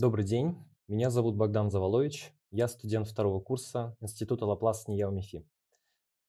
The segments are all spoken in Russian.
Добрый день, меня зовут Богдан Завалович, я студент второго курса Института Лаплас Нияумифи.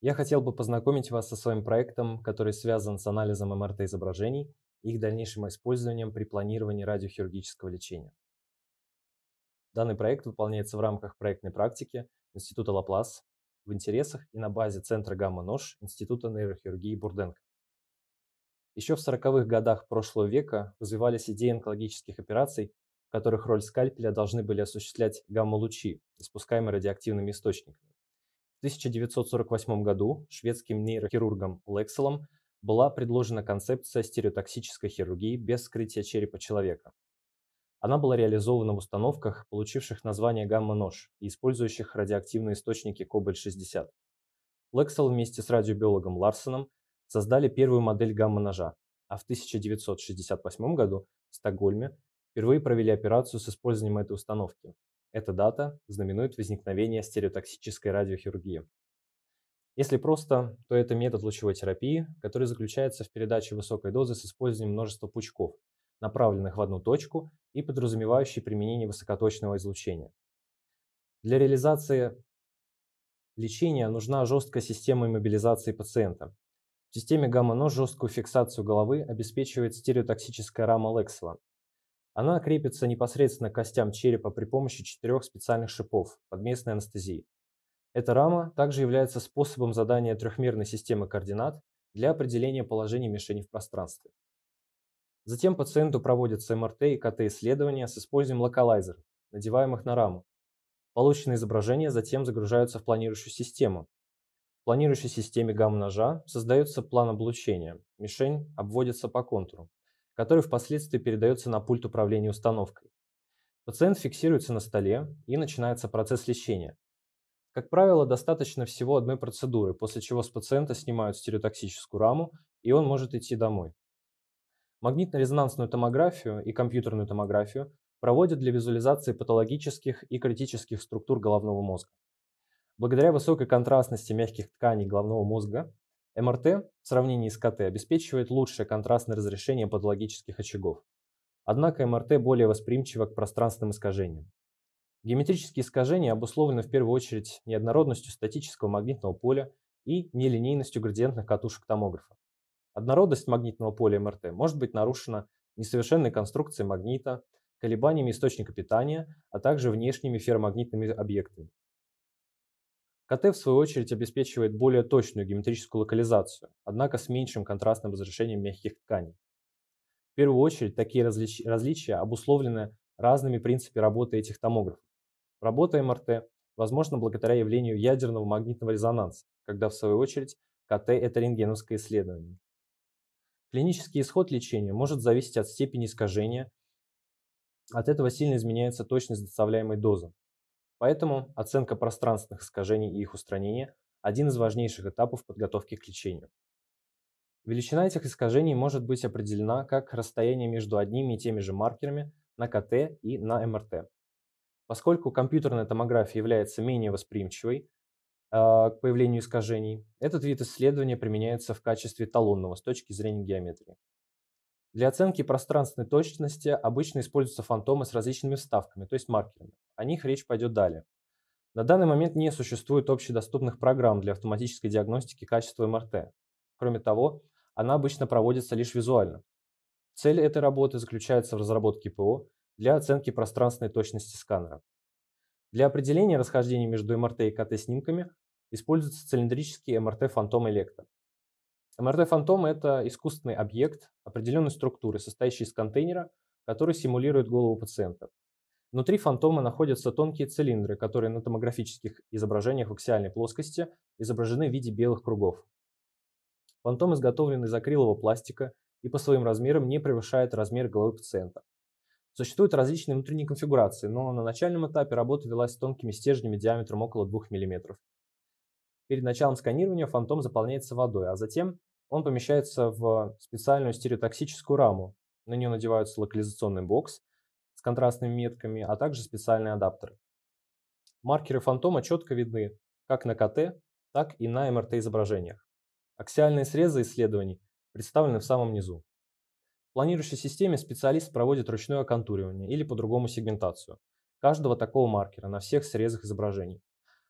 Я хотел бы познакомить вас со своим проектом, который связан с анализом МРТ-изображений и их дальнейшим использованием при планировании радиохирургического лечения. Данный проект выполняется в рамках проектной практики Института Лаплас в интересах и на базе Центра гамма-нож Института нейрохирургии Бурденко. Еще в 40-х годах прошлого века развивались идеи онкологических операций в которых роль скальпеля должны были осуществлять гамма-лучи, испускаемые радиоактивными источниками. В 1948 году шведским нейрохирургом Лекселом была предложена концепция стереотоксической хирургии без скрытия черепа человека. Она была реализована в установках, получивших название гамма-нож и использующих радиоактивные источники кобальт-60. Лексел вместе с радиобиологом Ларсоном создали первую модель гамма-ножа, а в 1968 году в Стокгольме впервые провели операцию с использованием этой установки. Эта дата знаменует возникновение стереотоксической радиохирургии. Если просто, то это метод лучевой терапии, который заключается в передаче высокой дозы с использованием множества пучков, направленных в одну точку и подразумевающий применение высокоточного излучения. Для реализации лечения нужна жесткая система мобилизации пациента. В системе гамма-нож жесткую фиксацию головы обеспечивает стереотоксическая рама Лексела, она крепится непосредственно к костям черепа при помощи четырех специальных шипов под местной анестезией. Эта рама также является способом задания трехмерной системы координат для определения положения мишени в пространстве. Затем пациенту проводятся МРТ и КТ-исследования с использованием локалайзеров, надеваемых на раму. Полученные изображения затем загружаются в планирующую систему. В планирующей системе гамма-ножа создается план облучения, мишень обводится по контуру который впоследствии передается на пульт управления установкой. Пациент фиксируется на столе и начинается процесс лечения. Как правило, достаточно всего одной процедуры, после чего с пациента снимают стереотоксическую раму, и он может идти домой. Магнитно-резонансную томографию и компьютерную томографию проводят для визуализации патологических и критических структур головного мозга. Благодаря высокой контрастности мягких тканей головного мозга МРТ в сравнении с КТ обеспечивает лучшее контрастное разрешение патологических очагов. Однако МРТ более восприимчиво к пространственным искажениям. Геометрические искажения обусловлены в первую очередь неоднородностью статического магнитного поля и нелинейностью градиентных катушек томографа. Однородность магнитного поля МРТ может быть нарушена несовершенной конструкцией магнита, колебаниями источника питания, а также внешними ферромагнитными объектами. КТ, а в свою очередь, обеспечивает более точную геометрическую локализацию, однако с меньшим контрастным разрешением мягких тканей. В первую очередь, такие различ... различия обусловлены разными принципами работы этих томографов. Работа МРТ возможна благодаря явлению ядерного магнитного резонанса, когда, в свою очередь, КТ а – это рентгеновское исследование. Клинический исход лечения может зависеть от степени искажения, от этого сильно изменяется точность доставляемой дозы, Поэтому оценка пространственных искажений и их устранение – один из важнейших этапов подготовки к лечению. Величина этих искажений может быть определена как расстояние между одними и теми же маркерами на КТ и на МРТ. Поскольку компьютерная томография является менее восприимчивой э, к появлению искажений, этот вид исследования применяется в качестве талонного с точки зрения геометрии. Для оценки пространственной точности обычно используются фантомы с различными вставками, то есть маркерами. О них речь пойдет далее. На данный момент не существует общедоступных программ для автоматической диагностики качества МРТ. Кроме того, она обычно проводится лишь визуально. Цель этой работы заключается в разработке ПО для оценки пространственной точности сканера. Для определения расхождения между МРТ и КТ-снимками используется цилиндрический МРТ Фантом Электро. МРТ-фантом – это искусственный объект определенной структуры, состоящий из контейнера, который симулирует голову пациента. Внутри фантома находятся тонкие цилиндры, которые на томографических изображениях в аксиальной плоскости изображены в виде белых кругов. Фантом изготовлен из акрилового пластика и по своим размерам не превышает размер головы пациента. Существуют различные внутренние конфигурации, но на начальном этапе работа велась с тонкими стержнями диаметром около 2 мм. Перед началом сканирования фантом заполняется водой, а затем он помещается в специальную стереотоксическую раму. На нее надеваются локализационный бокс с контрастными метками, а также специальные адаптеры. Маркеры фантома четко видны как на КТ, так и на МРТ-изображениях. Аксиальные срезы исследований представлены в самом низу. В планирующей системе специалист проводит ручное оконтуривание или по-другому сегментацию каждого такого маркера на всех срезах изображений.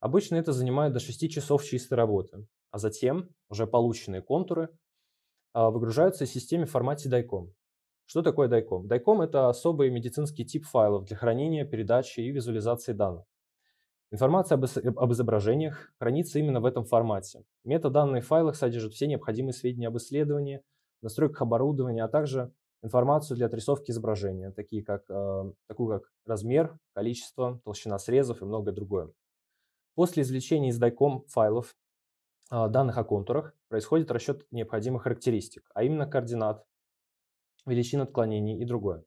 Обычно это занимает до 6 часов чистой работы, а затем уже полученные контуры а, выгружаются из системы в формате DICOM. Что такое DICOM? DICOM — это особый медицинский тип файлов для хранения, передачи и визуализации данных. Информация об изображениях хранится именно в этом формате. Метаданные в файлах содержат все необходимые сведения об исследовании, настройках оборудования, а также информацию для отрисовки изображения, такие как, э, такую как размер, количество, толщина срезов и многое другое. После извлечения из DICOM файлов а, данных о контурах происходит расчет необходимых характеристик, а именно координат, величин отклонений и другое.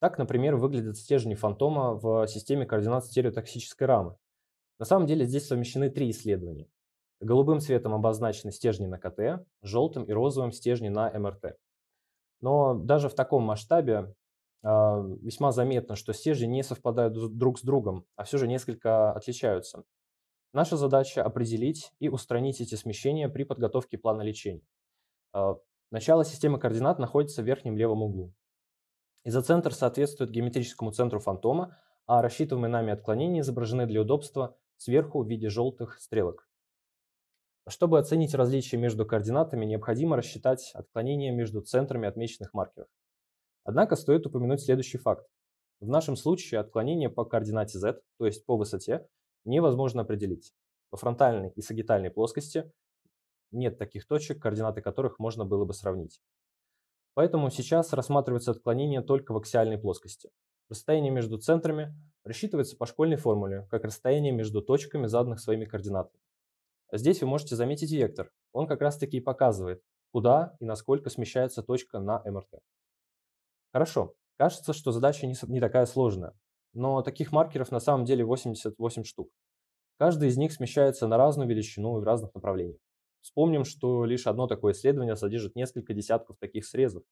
Так, например, выглядят стержни фантома в системе координат стереотоксической рамы. На самом деле здесь совмещены три исследования. Голубым цветом обозначены стержни на КТ, желтым и розовым стержни на МРТ. Но даже в таком масштабе а, весьма заметно, что стержни не совпадают друг с другом, а все же несколько отличаются. Наша задача определить и устранить эти смещения при подготовке плана лечения. Э, начало системы координат находится в верхнем левом углу. Изоцентр соответствует геометрическому центру фантома, а рассчитываемые нами отклонения изображены для удобства сверху в виде желтых стрелок. Чтобы оценить различия между координатами, необходимо рассчитать отклонения между центрами отмеченных маркеров. Однако стоит упомянуть следующий факт. В нашем случае отклонение по координате z, то есть по высоте, невозможно определить. По фронтальной и сагитальной плоскости нет таких точек, координаты которых можно было бы сравнить. Поэтому сейчас рассматривается отклонение только в аксиальной плоскости. Расстояние между центрами рассчитывается по школьной формуле, как расстояние между точками, заданных своими координатами. А здесь вы можете заметить вектор. Он как раз таки и показывает, куда и насколько смещается точка на МРТ. Хорошо, кажется, что задача не, не такая сложная, но таких маркеров на самом деле 88 штук. Каждый из них смещается на разную величину и в разных направлениях. Вспомним, что лишь одно такое исследование содержит несколько десятков таких срезов.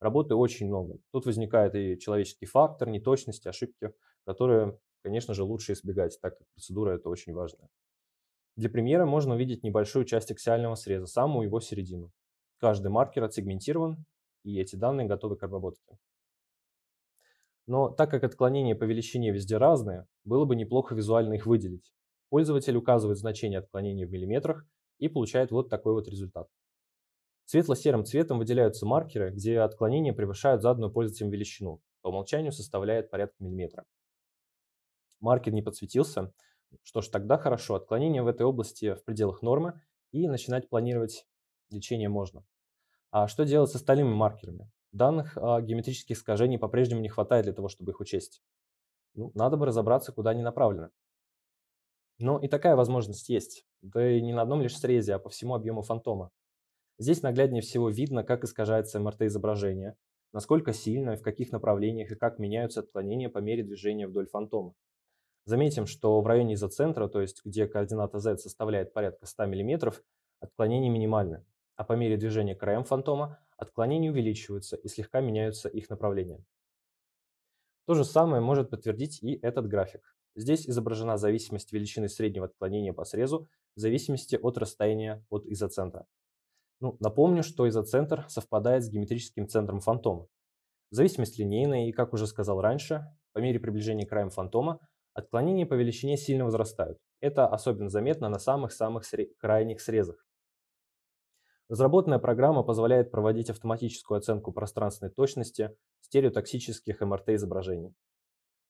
Работы очень много. Тут возникает и человеческий фактор, неточности, ошибки, которые, конечно же, лучше избегать, так как процедура это очень важная. Для примера можно увидеть небольшую часть аксиального среза, самую его середину. Каждый маркер отсегментирован, и эти данные готовы к обработке. Но так как отклонения по величине везде разные, было бы неплохо визуально их выделить. Пользователь указывает значение отклонения в миллиметрах и получает вот такой вот результат. Светло-серым цветом выделяются маркеры, где отклонения превышают заданную пользователем величину, по умолчанию составляет порядка миллиметра. Маркер не подсветился, что ж, тогда хорошо, отклонение в этой области в пределах нормы, и начинать планировать лечение можно. А что делать с остальными маркерами? Данных о геометрических искажений по-прежнему не хватает для того, чтобы их учесть. Ну, надо бы разобраться, куда они направлены. Но и такая возможность есть, да и не на одном лишь срезе, а по всему объему фантома. Здесь нагляднее всего видно, как искажается МРТ-изображение, насколько сильно, в каких направлениях и как меняются отклонения по мере движения вдоль фантома. Заметим, что в районе изоцентра, то есть где координата Z составляет порядка 100 мм, отклонения минимальны, а по мере движения краем фантома отклонения увеличиваются и слегка меняются их направления. То же самое может подтвердить и этот график. Здесь изображена зависимость величины среднего отклонения по срезу в зависимости от расстояния от изоцентра. Ну, напомню, что изоцентр совпадает с геометрическим центром фантома. Зависимость линейная, и, как уже сказал раньше, по мере приближения к краям фантома отклонения по величине сильно возрастают. Это особенно заметно на самых-самых сре крайних срезах. Разработанная программа позволяет проводить автоматическую оценку пространственной точности стереотоксических МРТ-изображений.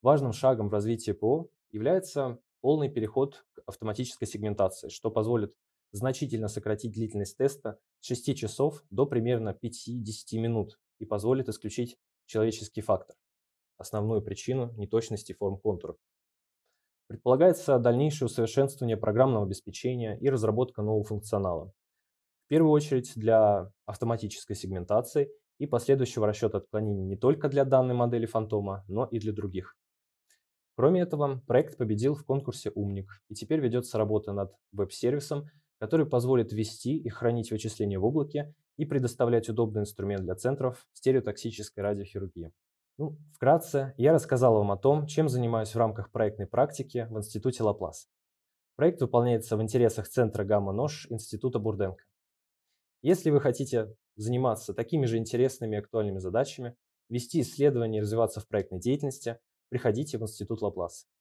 Важным шагом в развитии ПО является полный переход к автоматической сегментации, что позволит значительно сократить длительность теста с 6 часов до примерно 5-10 минут и позволит исключить человеческий фактор, основную причину неточности форм контуров. Предполагается дальнейшее усовершенствование программного обеспечения и разработка нового функционала. В первую очередь для автоматической сегментации и последующего расчета отклонений не только для данной модели фантома, но и для других. Кроме этого, проект победил в конкурсе «Умник», и теперь ведется работа над веб-сервисом, который позволит вести и хранить вычисления в облаке и предоставлять удобный инструмент для центров стереотоксической радиохирургии. Ну, вкратце, я рассказал вам о том, чем занимаюсь в рамках проектной практики в Институте Лаплас. Проект выполняется в интересах Центра гамма-нож Института Бурденко. Если вы хотите заниматься такими же интересными и актуальными задачами, вести исследования и развиваться в проектной деятельности – приходите в Институт Лаплас.